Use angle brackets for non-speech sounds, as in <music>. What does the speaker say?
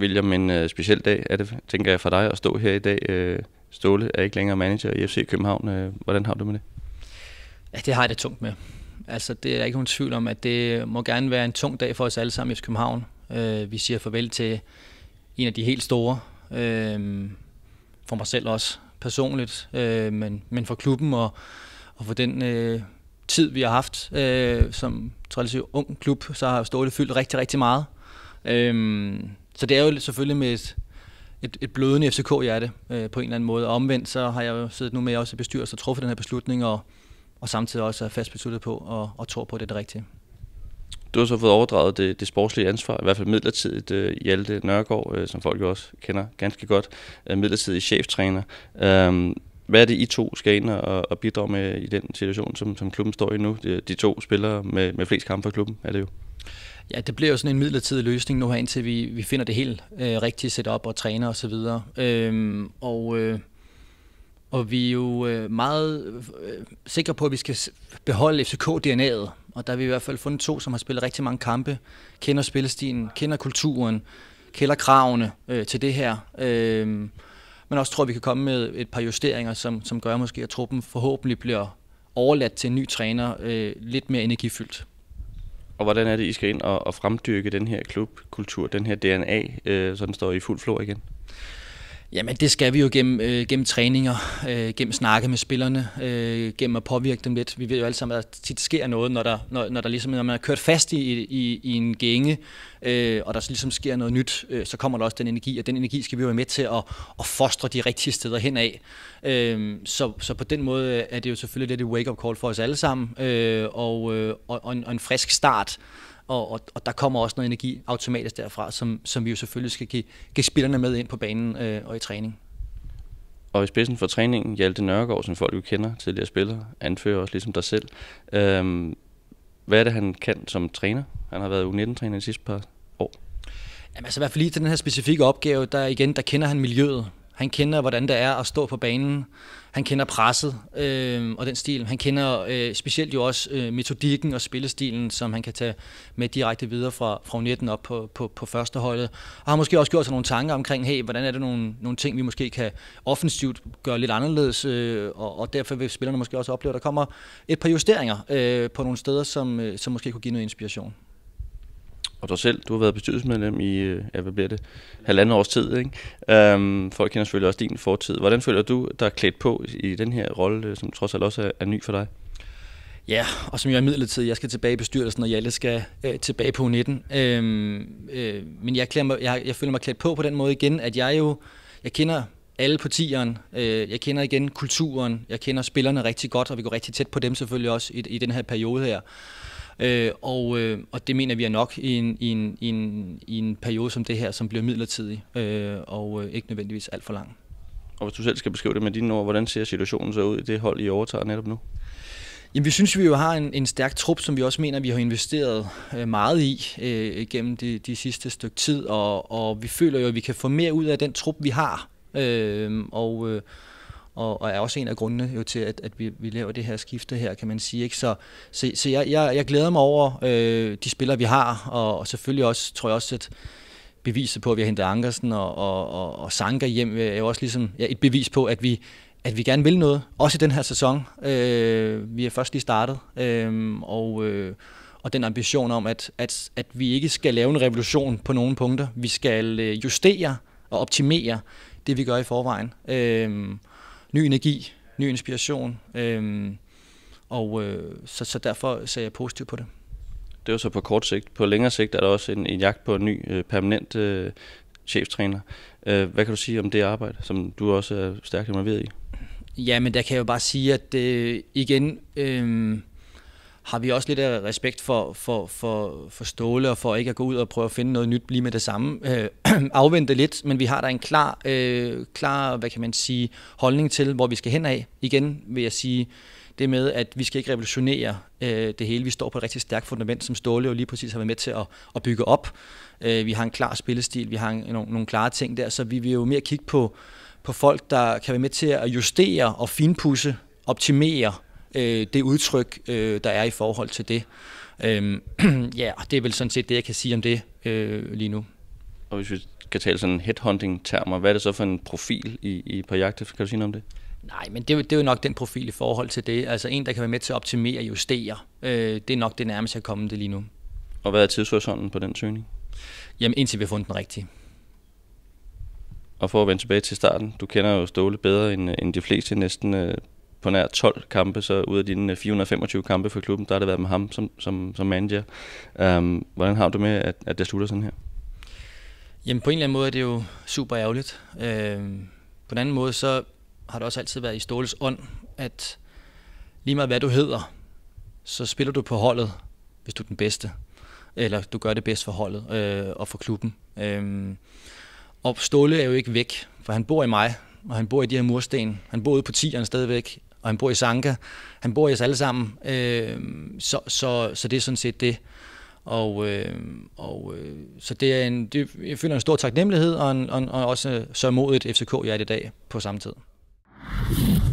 William, en øh, speciel dag er det, tænker jeg, for dig at stå her i dag. Øh, Ståle er ikke længere manager i FC København. Øh, hvordan har du med det? Ja, det har jeg det tungt med. Altså, det er ikke nogen tvivl om, at det må gerne være en tung dag for os alle sammen i FC København. Øh, vi siger farvel til en af de helt store. Øh, for mig selv også personligt, øh, men, men for klubben og, og for den øh, tid, vi har haft øh, som traditionelt ung klub, så har Ståle fyldt rigtig, rigtig meget. Øhm, så det er jo selvfølgelig med et, et, et blødende FCK-hjerte øh, på en eller anden måde. Og omvendt så har jeg jo siddet nu med også i bestyrelsen og truffet den her beslutning, og, og samtidig også er fast besluttet på og, og tror på, at det er det rigtige. Du har så fået overdraget det, det sportslige ansvar, i hvert fald midlertidigt, øh, Hjalte Nørgaard, øh, som folk jo også kender ganske godt, øh, midlertidig cheftræner. Øh, hvad er det, I to skal ind og, og bidrage med i den situation, som, som klubben står i nu? De, de to spillere med, med flest kampe for klubben, er det jo. Ja, det bliver jo sådan en midlertidig løsning nu her, indtil vi, vi finder det helt øh, rigtige setup og træner osv. Og, så videre. Øhm, og, øh, og vi er jo øh, meget øh, sikre på, at vi skal beholde FCK-DNA'et. Og der har vi i hvert fald fundet to, som har spillet rigtig mange kampe, kender spillestilen, kender kulturen, kender kravene øh, til det her. Øhm, men også tror, at vi kan komme med et par justeringer, som, som gør måske, at truppen forhåbentlig bliver overladt til en ny træner øh, lidt mere energifyldt og hvordan er det, I skal ind og, og fremdyrke den her klubkultur, den her DNA, øh, så den står i fuld flor igen? Jamen det skal vi jo gennem, øh, gennem træninger, øh, gennem snakke med spillerne, øh, gennem at påvirke dem lidt. Vi ved jo alle sammen, at der tit sker noget, når, der, når, når, der ligesom, når man er kørt fast i, i, i en gænge, øh, og der ligesom sker noget nyt, øh, så kommer der også den energi, og den energi skal vi jo være med til at, at fostre de rigtige steder af. Øh, så, så på den måde er det jo selvfølgelig lidt et wake-up call for os alle sammen, øh, og, øh, og, og, en, og en frisk start og, og, og der kommer også noget energi automatisk derfra, som, som vi jo selvfølgelig skal give, give spillerne med ind på banen øh, og i træning. Og i spidsen for træningen, Hjalte Nørregård, som folk jo kender, tidligere spiller, anfører også ligesom dig selv. Øhm, hvad er det, han kan som træner? Han har været U19-træner de sidste par år. Jamen altså i hvert fald lige til den her specifikke opgave, der igen, der kender han miljøet. Han kender, hvordan det er at stå på banen. Han kender presset øh, og den stil. Han kender øh, specielt jo også øh, metodikken og spillestilen, som han kan tage med direkte videre fra, fra 19 op på, på, på førsteholdet. Og har måske også gjort sig nogle tanker omkring, hey, hvordan er det nogle, nogle ting, vi måske kan offensivt gøre lidt anderledes, øh, og, og derfor vil spillerne måske også opleve, at der kommer et par justeringer øh, på nogle steder, som, øh, som måske kunne give noget inspiration og dig selv, du har været bestyrelsesmedlem i, øh, ja, hvad bliver det, halvandet års tid, ikke? Øhm, folk kender selvfølgelig også din fortid. Hvordan føler du dig klædt på i den her rolle, øh, som trods alt også er, er ny for dig? Ja, og som jeg er midlertidig, jeg skal tilbage i bestyrelsen, og alle skal øh, tilbage på 19. Øhm, øh, men jeg, mig, jeg, jeg føler mig klædt på på den måde igen, at jeg jo, jeg kender alle partierne, øh, jeg kender igen kulturen, jeg kender spillerne rigtig godt, og vi går rigtig tæt på dem selvfølgelig også i, i den her periode her. Øh, og, øh, og det mener vi er nok i en, i, en, i, en, i en periode som det her, som bliver midlertidig øh, og øh, ikke nødvendigvis alt for lang. Og hvis du selv skal beskrive det med dine ord, hvordan ser situationen så ud i det hold, I overtager netop nu? Jamen, vi synes, vi jo har en, en stærk trup, som vi også mener, vi har investeret øh, meget i øh, gennem de, de sidste stykke tid, og, og vi føler jo, at vi kan få mere ud af den trup, vi har. Øh, og, øh, og, og er også en af grundene jo til, at, at vi, vi laver det her skifte her, kan man sige. Ikke? Så, så, så jeg, jeg, jeg glæder mig over øh, de spillere, vi har, og, og selvfølgelig også, tror jeg også, at beviset på, at vi har hentet Ankersen og, og, og, og Sanka hjem, er jo også ligesom ja, et bevis på, at vi, at vi gerne vil noget, også i den her sæson. Øh, vi er først lige startet, øh, og, øh, og den ambition om, at, at, at vi ikke skal lave en revolution på nogle punkter. Vi skal øh, justere og optimere det, vi gør i forvejen. Øh, ny energi, ny inspiration. Øhm, og øh, så, så derfor ser jeg positivt på det. Det er så på kort sigt. På længere sigt er der også en, en jagt på en ny øh, permanent øh, cheftræner. Øh, hvad kan du sige om det arbejde, som du også er stærkt involveret i? Ja, men der kan jeg jo bare sige, at øh, igen, øh, har vi også lidt af respekt for, for, for, for Ståle og for ikke at gå ud og prøve at finde noget nyt lige med det samme. Øh, <clears throat> afvente lidt, men vi har da en klar, øh, klar, hvad kan man sige, holdning til, hvor vi skal hen af. Igen vil jeg sige, det med, at vi skal ikke revolutionere øh, det hele. Vi står på et rigtig stærkt fundament, som Ståle jo lige præcis har været med til at, at bygge op. Øh, vi har en klar spillestil, vi har en, nogle, nogle klare ting der, så vi vil jo mere kigge på, på folk, der kan være med til at justere og finpudse, optimere, øh, det udtryk, øh, der er i forhold til det. Øh, <clears throat> ja, og det er vel sådan set det, jeg kan sige om det øh, lige nu. Og hvis vi skal tale sådan headhunting-termer, hvad er det så for en profil i, i på jagt? Kan du sige noget om det? Nej, men det det er jo nok den profil i forhold til det. Altså en, der kan være med til at optimere og justere. Øh, det er nok det nærmeste, jeg kommer det lige nu. Og hvad er tidshorisonten på den søgning? Jamen indtil vi har fundet den rigtige. Og for at vende tilbage til starten, du kender jo Ståle bedre end, end de fleste næsten. Øh, på nær 12 kampe, så ud af dine 425 øh, kampe for klubben, der har det været med ham som, som, som manager. Um, hvordan har du med, at, at det slutter sådan her? Jamen på en eller anden måde er det jo super ærgerligt. Øhm, på den anden måde så har det også altid været i Ståles ånd, at lige meget hvad du hedder, så spiller du på holdet, hvis du er den bedste. Eller du gør det bedst for holdet øh, og for klubben. Øhm, og Ståle er jo ikke væk, for han bor i mig, og han bor i de her mursten. Han bor ude på tieren stadigvæk, og han bor i Sanka. Han bor i os alle sammen. Øh, så, så, så det er sådan set det. Og, øh, og øh, så det er en, det, jeg føler en stor taknemmelighed, og, en, og, og også modigt FCK, jeg er i dag på samme tid.